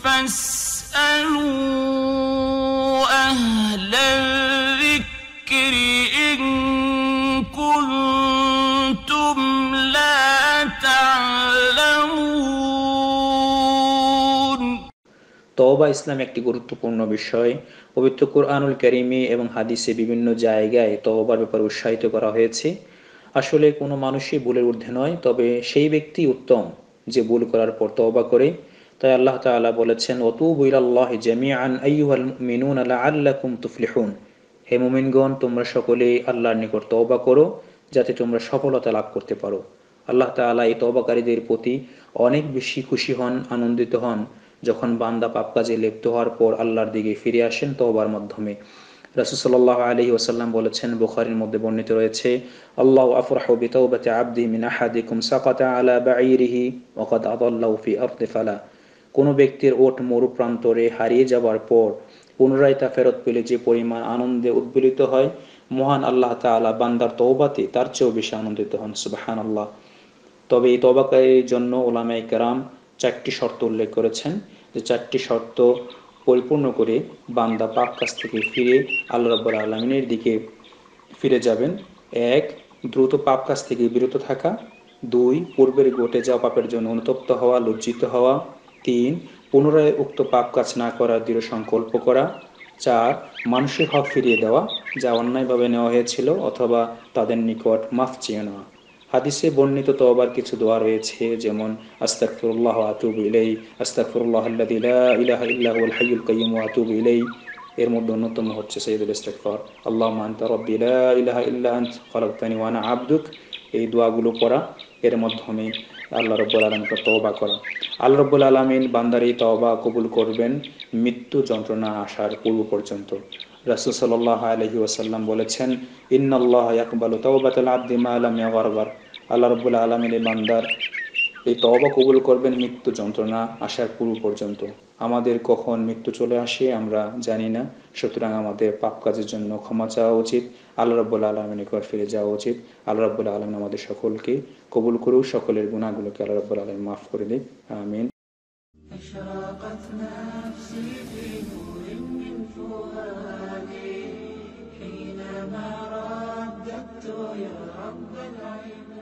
তবা ইসলাম একটি গুরুত্বপূর্ণ বিষয় পবিত্র কুরআনুল কারিমে এবং হাদিসে বিভিন্ন জায়গায় তওবার ব্যাপারে উৎসাহিত করা হয়েছে আসলে কোনো মানুষই ভুলের ঊর্ধ্বে নয় তবে সেই ব্যক্তি উত্তম যে ভুল করার পর তবা করে তাই আল্লাহ তালা বলেছেন অতুবুল্লাহ জামিআন আইয়ুহাল মুমিনুন লাআল্লাকুম তুফলিহুন হে মোমিনগণ তোমরা সকলেই আল্লাহর নিকট তবা করো যাতে তোমরা সফলতা লাভ করতে পারো আল্লাহ তালা এই তবাকারীদের প্রতি অনেক বেশি খুশি হন আনন্দিত হন যখন বান্দা পাপ কাজে লিপ্ত হওয়ার পর আল্লাহর দিকে ফিরে আসেন তবার মাধ্যমে রাসুসাল্লাহ আলী ওসাল্লাম বলেছেন বুখারির মধ্যে বর্ণিত রয়েছে আল্লাহ আফরাহ বিতাউবাতে আব্দি মিন আহাদিকুম সাকাতা আলা বাঈরিহি ওকাদ আদাল্লাহু ফি আরদি ফালা কোনো ব্যক্তির ওট মরুপ্রান্তরে হারিয়ে যাবার পর পুনরায় তা ফেরত পেলে যে পরিমাণ আনন্দে উদ্বেলিত হয় মহান আল্লাহ তালা বান্দার তৌবাতে তার চেয়েও বেশি আনন্দিত হন সুবাহান আল্লাহ তবে এই তবাকারীর জন্য ওলামাই কারাম চারটি শর্ত উল্লেখ করেছেন যে চারটি শর্ত পরিপূর্ণ করে বান্দা পাক কাছ থেকে ফিরে আল্লাহ রব্বুল আলমিনের দিকে ফিরে যাবেন এক দ্রুত পাপ কাছ থেকে বিরত থাকা দুই পূর্বের ঘটে যাওয়া পাপের জন্য অনুতপ্ত হওয়া লজ্জিত হওয়া তিন পুনরায় উক্ত পাপ কাজ না করার দৃঢ় সংকল্প করা চার মানুষের হক ফিরিয়ে দেওয়া যা অন্যায়ভাবে নেওয়া হয়েছিল অথবা তাদের নিকট মাফ চেয়ে নেওয়া হাদিসে বর্ণিত আবার কিছু দোয়া রয়েছে যেমন আস্তাকফিরুল্লাহ আতুব ইলাই আস্তাকফিরুল্লাহ আল্লাযী লা ইলাহা ইল্লা হুয়াল আতুব ইলাই এর মধ্যে অন্যতম হচ্ছে সৈয়দুল ইস্তিগফার আল্লাহ আনতা রাব্বি লা ইলাহা এই দোয়াগুলো পড়া এর মাধ্যমে আল্লাহ রব্বুল আলমকে তওবা করা আল্লাহ রব্বুল আলমিন বান্দার এই তওবা কবুল করবেন মৃত্যু যন্ত্রণা আসার পূর্ব পর্যন্ত রাসুল সাল্লাহ আলহি ওসাল্লাম বলেছেন ইন্নআল্লাহ ইকবাল তওবাত আব্দিমা ইয়াগরবার আল্লাহ রব্বুল আলমিন বান্দার এই তবা কবুল করবেন মৃত্যু যন্ত্রণা আসার পূর্ব পর্যন্ত আমাদের কখন মৃত্যু চলে আসে আমরা জানি না সুতরাং আমাদের পাপ কাজের জন্য ক্ষমা চাওয়া উচিত আল্লাহ রব্বুল আলমের নিকট ফিরে যাওয়া উচিত আল্লাহ রব্বুল আলম আমাদের সকলকে কবুল করুক সকলের গুণাগুলোকে আল্লাহ রব্বুল আলম মাফ করে দিক আমিন حينما رددت يا رب